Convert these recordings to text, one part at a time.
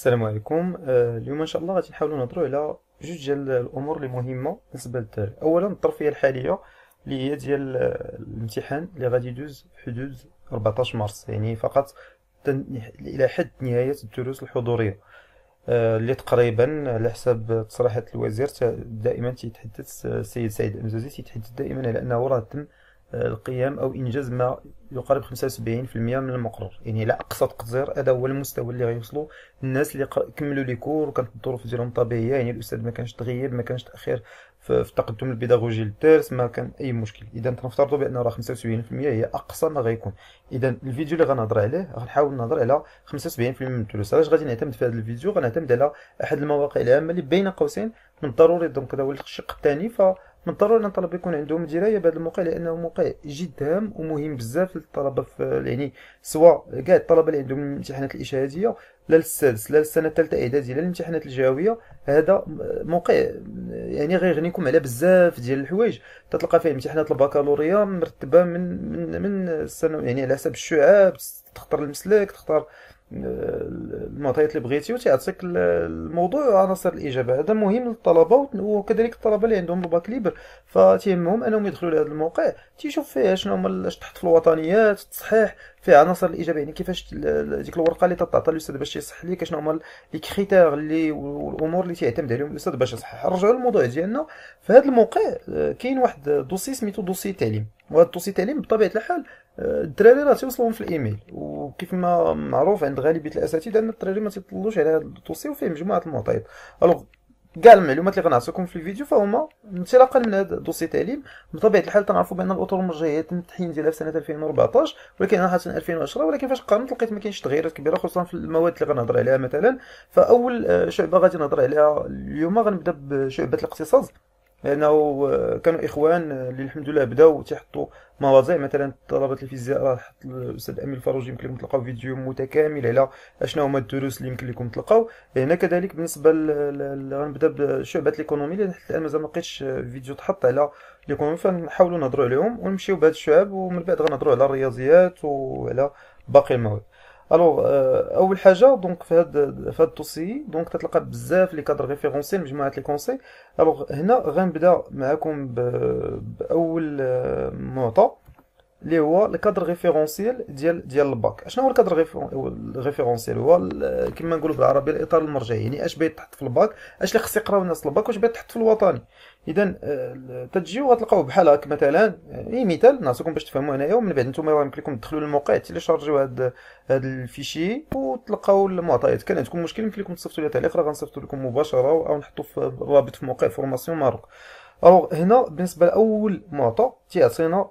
السلام عليكم آه، اليوم ان شاء الله غادي نحاولوا نهضروا على جوج ديال الامور اللي مهمه بالنسبه للدار اولا الظرفيه الحاليه اللي هي ديال آه، الامتحان اللي غادي يدوز في حدود 14 مارس يعني فقط الى حد نهايه الدروس الحضوريه آه، اللي تقريبا على حسب تصريحات الوزير دائما تيتحدث السيد سعيد المزازي تيتحدث دائما على انه راه تم القيام أو إنجاز ما يقارب 75% من المقرر يعني على أقصى تقدير هذا هو المستوى اللي غيوصلوا الناس اللي كملوا لي كور وكانت الظروف ديالهم طبيعية يعني الأستاذ ما كانش تغيب ما كانش تأخير في التقدم البيداغوجي للدرس ما كان أي مشكل إذا تنفترضوا بأن راه 75% هي أقصى ما غيكون إذا الفيديو اللي غنهضر عليه غنحاول نهضر على 75% من الدروس علاش غادي نعتمد في هذا الفيديو غنعتمد على أحد المواقع العامة اللي بين قوسين من الضروري دونك هذا هو الشق الثاني ف من الضروري ان الطلبه يكون عندهم درايه بهذا الموقع لانه موقع جد هام ومهم بزاف للطلبه في يعني سواء كاع الطلبه اللي عندهم الامتحانات الاشهاديه لا للسادس لا للسنه الثالثه اعداديه لا الامتحانات الجاويه هذا موقع يعني غيغنيكم على بزاف ديال الحوايج تتلقى فيه امتحانات البكالوريا مرتبه من من من السنه يعني على حسب الشعاب تختار المسلك تختار المعطيات اللي بغيتي وتيعطيك الموضوع وعناصر الاجابه هذا مهم للطلبه وكذلك الطلبه اللي عندهم الباك ليبر فتيهمهم انهم يدخلوا لهذا الموقع تيشوف فيه شنو هما اش تحط في الوطنيات التصحيح فيه عناصر الاجابه يعني كيفاش ديك الورقه اللي تعطى الاستاذ باش يصح لك شنو هما لي كريتير اللي والامور اللي تيعتمد عليهم الاستاذ باش يصحح نرجعوا للموضوع ديالنا في هذا الموقع آه، كاين واحد دوسي سميتو دوسي تعليم وهذا الدوسي تعليم بطبيعه الحال الدراري راه تيوصلهم في الايميل وكيف ما معروف عند غالبيه الاساتذه ان الدراري ما تيطلوش على هذا الدوسي وفيه مجموعه المعطيات الوغ كاع المعلومات اللي غنعطيكم في الفيديو فهما انطلاقا من هذا الدوسي تعليم بطبيعه الحال تنعرفوا بان الاطر المرجعيه تم التحيين ديالها في سنه 2014 ولكن انا حاطين 2010 ولكن فاش قارنت لقيت ما كاينش تغييرات كبيره خصوصا في المواد اللي غنهضر عليها مثلا فاول آه، شعبه غادي نهضر عليها اليوم غنبدا بشعبه الاقتصاد لانه كانوا اخوان آه، اللي الحمد لله بداو تيحطوا مواضيع مثلا طلبه الفيزياء راه حط الاستاذ امين الفروج يمكن لكم تلقاو فيديو متكامل على اشنو هما الدروس اللي يمكن لكم تلقاو هنا كذلك بالنسبه غنبدا بشعبه الايكونومي لان حتى الان مازال ما لقيتش آه، فيديو تحط على الاكونومي فنحاولوا نهضروا عليهم ونمشيو بهاد الشعب ومن بعد غنهضروا على الرياضيات وعلى باقي المواد الوغ euh, اول حاجه دونك في هاد في هاد التوسي دونك تتلقى بزاف لي كادر ريفيرونسي مجموعه لي كونسي الوغ هنا غنبدا معكم باول آه، معطى اللي هو الكادر ريفيرونسييل ديال ديال الباك شنو هو الكادر ريفيرونسييل هو كما نقولوا بالعربيه الاطار المرجعي يعني اش تحط في الباك اش اللي خص يقراو الناس الباك واش تحط في الوطني اذا آه، تجيو غتلقاو بحال هكا مثلا آه، اي مثال نعطيكم باش تفهموا هنايا ومن بعد نتوما يمكن لكم تدخلوا للموقع تيليشارجيو هاد هاد الفيشي وتلقاو المعطيات كان عندكم مشكل يمكن لكم تصيفطوا لي تعليق راه غنصيفطوا لكم مباشره او نحطوا في الرابط في موقع فورماسيون ماروك الوغ هنا بالنسبه لاول معطى تيعطينا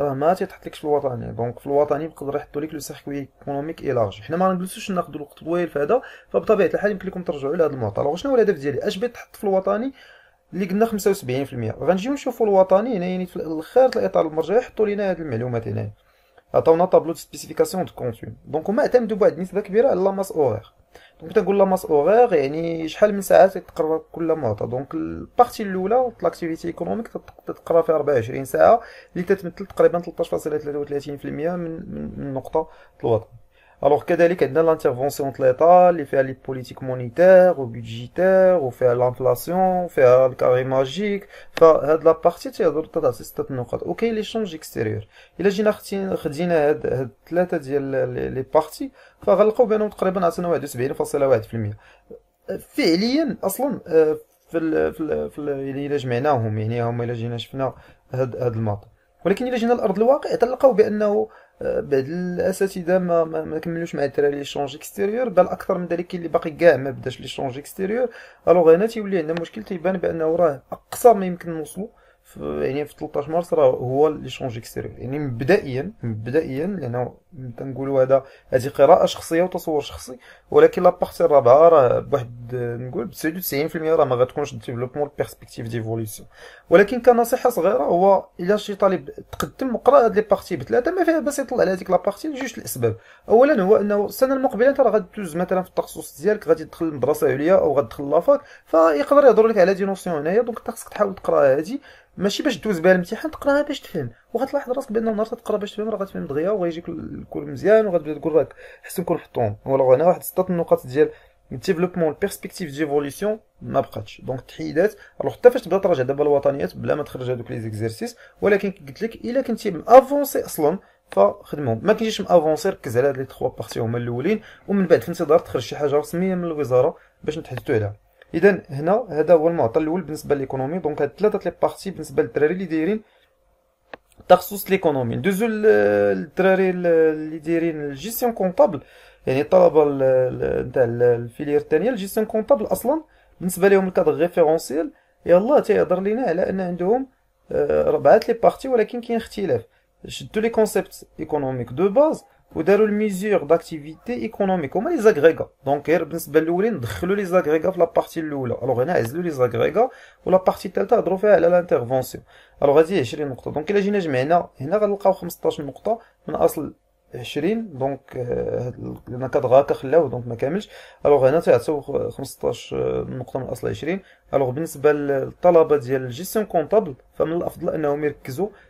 راه ما تيحطلكش في الوطني دونك في الوطني يقدر يحطوا لك لو سيركوي ايكونوميك لارج حنا ما نجلسوش ناخذ الوقت طويل في هذا فبطبيعه الحال يمكن لكم ترجعوا لهذا المعطى الوغ شنو هو الهدف ديالي اش بغيت تحط في الوطني اللي قلنا 75% غنجيو نشوفوا الوطني هنا يعني في الاخر في الاطار المرجعي حطوا لنا هذه المعلومات هنايا عطاونا طابلو سبيسيفيكاسيون دو كونسيوم دونك هما اعتمدوا بواحد النسبه كبيره على لا ماس اوغير دونك تنقول لا ماس اوغيغ يعني شحال من ساعه تقرا كل معطى دونك البارتي الاولى لاكتيفيتي ايكونوميك تقرا فيها 24 ساعه اللي تتمثل تقريبا 13.33% من من نقطه الوطن الوغ كذلك عندنا لانترفونسيون تاع اللي فيها لي بوليتيك مونيتير وبيدجيتير وفيها لانفلاسيون وفيها الكاري ماجيك فهاد لابارتي تيهضر تضع تاع ستة نقط وكاين لي شونج اكستيريور الا جينا خدينا هاد هاد ثلاثه ديال لي بارتي فغنلقاو بانهم تقريبا عطينا 71.1% فعليا اصلا آه، في ال في ال في ال الا جمعناهم يعني هما الا جينا شفنا هاد هاد الماط ولكن الا جينا لارض الواقع تلقاو بانه آه، بعض الاساتذه ما ما كملوش مع الدراري لي شونج اكستيريور بل اكثر من ذلك اللي باقي كاع ما بداش لي شونج اكستيريور الوغ هنا تيولي عندنا مشكل تيبان بانه راه اقصى ما يمكن نوصلو في يعني في 13 مارس راه هو شونج اكستيريور يعني مبدئيا مبدئيا لانه تنقولوا هذا هذه قراءه شخصيه وتصور شخصي ولكن لابارتي الرابعه راه بواحد نقول 99% راه ما غتكونش ديفلوبمون بيرسبكتيف ديفوليسيون ولكن كنصيحه صغيره هو الا شي طالب تقدم وقرا هاد لي بارتي بثلاثه ما فيها باس يطلع على هذيك لابارتي لجوج الاسباب اولا هو انه السنه المقبله انت راه غدوز مثلا في التخصص ديالك غادي تدخل المدرسه العليا او تدخل لافاك فيقدر يهضر لك على دي نوسيون هنايا دونك خاصك تحاول تقرا هادي ماشي باش دوز بها الامتحان تقراها باش تفهم وغتلاحظ راسك بان النهار تقرا باش تفهم راه غتفهم دغيا وغيجيك الكل مزيان وغتبدا تقول راك حسن كون حطهم ولا هنا واحد سته النقط ديال ديفلوبمون بيرسبكتيف ديفوليسيون ما بقاتش دونك تحيدات الوغ حتى فاش تبدا تراجع دابا الوطنيات بلا ما تخرج هذوك لي زيكزيرسيس ولكن قلت لك الا كنتي مافونسي اصلا فخدمهم ما كنتيش مافونسي ركز على هاد لي تخوا بارتي هما الاولين ومن بعد في انتظار تخرج شي حاجه رسميه من الوزاره باش نتحدثوا عليها اذا هنا هذا هو المعطى الاول بالنسبه للايكونومي دونك هاد ثلاثه لي بارتي بالنسبه للدراري اللي دايرين تخصص ليكونومي ندوزو للدراري اللي دايرين الجيستيون كونطابل يعني الطلبه نتاع الفيلير الثانيه الجيستيون كونطابل اصلا بالنسبه لهم الكاد ريفيرونسيال يلا تيهضر لينا على ان عندهم آه، ربعه لي بارتي ولكن كاين اختلاف شدو لي كونسيبت ايكونوميك دو باز وداروا الميزور داكتيفيتي ايكونوميك هما لي زاغريغا دونك غير بالنسبه الاولين دخلوا لي زاغريغا في لابارتي الاولى الوغ هنا عزلوا لي زاغريغا ولا بارتي الثالثه هضروا فيها على لانترفونسيون الوغ هادي 20 نقطه دونك الا جينا جمعنا هنا غنلقاو 15 نقطه من اصل 20 دونك لان آه، كضغط خلاوه دونك ما كاملش الوغ هنا تعطيو 15 آه، نقطه من اصل 20 الوغ بالنسبه للطلبه ديال الجيستيون كونطابل فمن الافضل انهم يركزوا